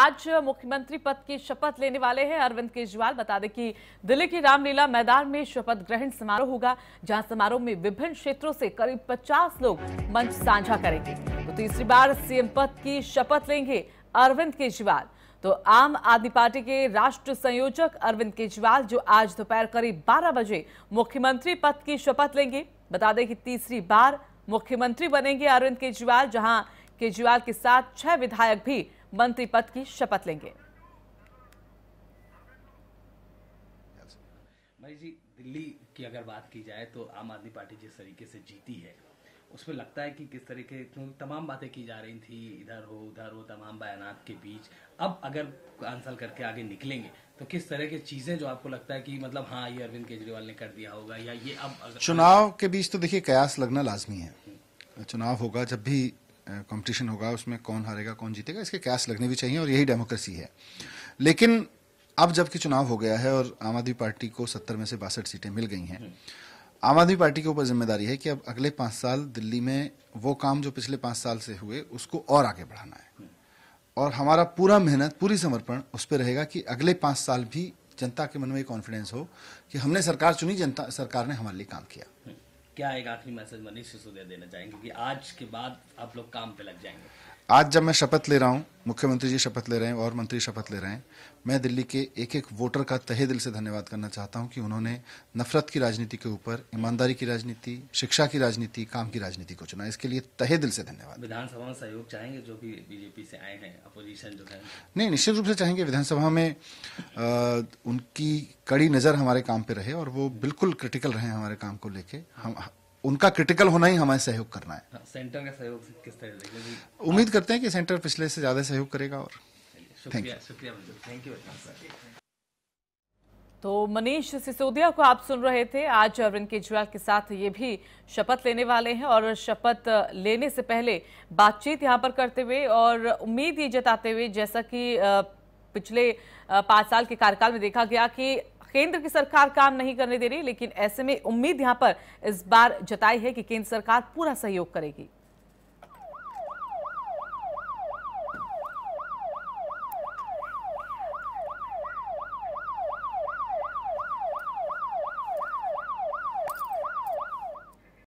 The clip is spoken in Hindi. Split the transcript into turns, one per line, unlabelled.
आज मुख्यमंत्री पद की शपथ लेने वाले हैं अरविंद केजरीवाल बता दें कि दिल्ली के रामलीला मैदान में शपथ ग्रहण समारोह होगा जहां समारोह में विभिन्न क्षेत्रों से करीब 50 लोग मंच साझा करेंगे तो तीसरी बार सीएम पद की शपथ लेंगे अरविंद केजरीवाल तो आम आदमी पार्टी के राष्ट्र संयोजक अरविंद केजरीवाल जो आज दोपहर करीब बारह बजे मुख्यमंत्री पद की शपथ लेंगे बता दें कि तीसरी बार मुख्यमंत्री बनेंगे अरविंद केजरीवाल जहां केजरीवाल के साथ छह विधायक भी मंत्री पद की शपथ लेंगे
जी दिल्ली की अगर बात की जाए तो आम आदमी पार्टी जिस तरीके से जीती है उसमें लगता है कि किस तरीके तमाम बातें की जा रही थी इधर हो उधर हो तमाम बयान के बीच अब अगर आंसल करके आगे निकलेंगे तो किस तरह की चीजें जो आपको लगता है कि मतलब हाँ ये अरविंद केजरीवाल ने कर दिया होगा या ये अब अगर... चुनाव
के बीच तो देखिए कयास लगना लाजमी है हम्म। चुनाव होगा जब भी कंपटीशन होगा उसमें कौन हारेगा कौन जीतेगा इसके कैश लगने भी चाहिए और यही डेमोक्रेसी है लेकिन अब जबकि चुनाव हो गया है और आम आदमी पार्टी को सत्तर में से बासठ सीटें मिल गई हैं आम आदमी पार्टी के ऊपर जिम्मेदारी है कि अब अगले पाँच साल दिल्ली में वो काम जो पिछले पाँच साल से हुए उसको और आगे बढ़ाना है और हमारा पूरा मेहनत पूरी समर्पण उस पर रहेगा कि अगले पाँच साल भी जनता के मन में कॉन्फिडेंस हो कि हमने सरकार चुनी जनता सरकार ने हमारे लिए काम किया
क्या एक आखिरी मैसेज मनीष सिसोदिया देना चाहेंगे कि आज के बाद आप लोग काम पे लग जाएंगे
आज जब मैं शपथ ले रहा हूँ मुख्यमंत्री जी शपथ ले रहे हैं और मंत्री शपथ ले रहे हैं मैं दिल्ली के एक एक वोटर का तहे दिल से धन्यवाद करना चाहता हूँ कि उन्होंने नफरत की राजनीति के ऊपर ईमानदारी की राजनीति शिक्षा की राजनीति काम की राजनीति को चुना इसके लिए तहे दिल से धन्यवाद
विधानसभा में सहयोग चाहेंगे जो भी बीजेपी से आए हैं अपोजिशन जो है
नहीं निश्चित रूप से चाहेंगे विधानसभा में उनकी कड़ी नज़र हमारे काम पे रहे और वो बिल्कुल क्रिटिकल रहे हमारे काम को लेके हम उनका क्रिटिकल होना ही हमें सहयोग करना
है सेंटर हाँ, का सहयोग किस तरह
उम्मीद करते हैं कि सेंटर पिछले से ज्यादा सहयोग करेगा और
थैंक यू थैंक यू
तो मनीष सिसोदिया को आप सुन रहे थे आज अरविंद केजरीवाल के साथ ये भी शपथ लेने वाले हैं और शपथ लेने से पहले बातचीत यहाँ पर करते हुए और उम्मीद ये जताते हुए जैसा कि पिछले पाँच साल के कार्यकाल में देखा गया कि केंद्र की सरकार काम नहीं करने दे रही लेकिन ऐसे में उम्मीद यहां पर इस बार जताई है कि केंद्र सरकार पूरा सहयोग करेगी